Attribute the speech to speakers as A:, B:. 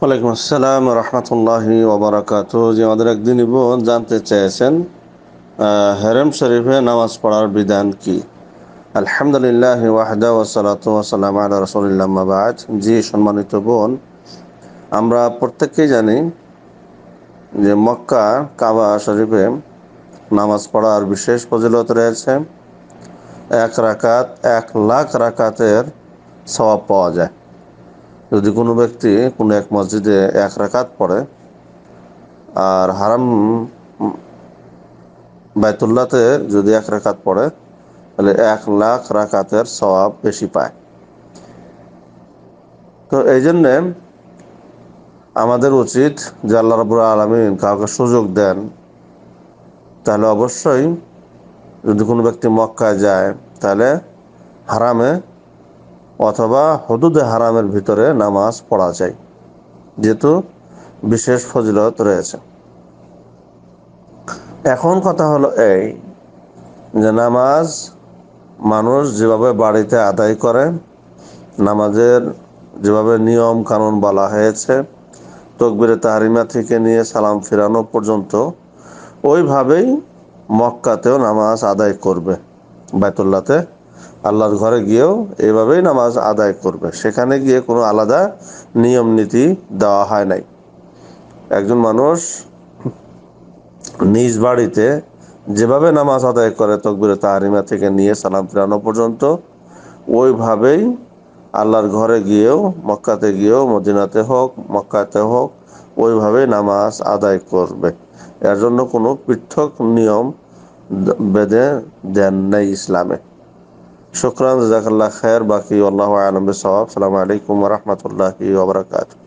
A: ওয়ালাইকুম আসসালাম রহমতুল্লাহি ওবরাকাত যে আমাদের একদিনই বোন জানতে চেয়েছেন হেরেম শরীফে নামাজ পড়ার বিধান কি আলহামদুলিল্লাহ ওয়াহদা ওসালাত ওসালাম আল্লাহ রসুলিল্লামাবাদ জি সম্মানিত বোন আমরা প্রত্যেকেই জানি যে মক্কা কাবা শরীফে নামাজ পড়ার বিশেষ ফজিলত রয়েছে এক রাকাত এক লাখ রাকাতের সওয়াব পাওয়া যায় যদি কোনো ব্যক্তি কোনো এক মসজিদে এক রাকাত পড়ে আর হারাম বায়তুল্লাতে যদি এক রাকাত পড়ে তাহলে এক লাখ রাকাতের সবাব বেশি পায় তো এই জন্যে আমাদের উচিত যে আল্লাহ রবুল আলমিন কাউকে সুযোগ দেন তাহলে অবশ্যই যদি কোনো ব্যক্তি মক্কায় যায় তাহলে হারামে অথবা হদুদে হারামের ভিতরে নামাজ পড়া যায় যেহেতু বিশেষ ফজিলত রয়েছে এখন কথা হলো এই যে নামাজ মানুষ যেভাবে বাড়িতে আদায় করে নামাজের যেভাবে নিয়ম কানুন বলা হয়েছে তকবিরে তাহারিমা থেকে নিয়ে সালাম ফিরানো পর্যন্ত ওইভাবেই মক্কাতেও নামাজ আদায় করবে বায়তুল্লাতে আল্লাহর ঘরে গিয়েও এভাবেই নামাজ আদায় করবে সেখানে গিয়ে কোনো আলাদা নিয়ম নীতি দেওয়া হয় নাই একজন মানুষ নিজ বাড়িতে যেভাবে নামাজ আদায় করে তকবির তাহারিমা থেকে নিয়ে সালাম ফিরানো পর্যন্ত ওইভাবেই আল্লাহর ঘরে গিয়েও মক্কাতে গিয়েও মদিনাতে হোক মক্কাতে হোক ওইভাবে নামাজ আদায় করবে এর জন্য কোনো পৃথক নিয়ম বেঁধে দেন নাই ইসলামে شكرا جزاك الله خير باقي والله اعلم بالصواب السلام عليكم ورحمه الله وبركاته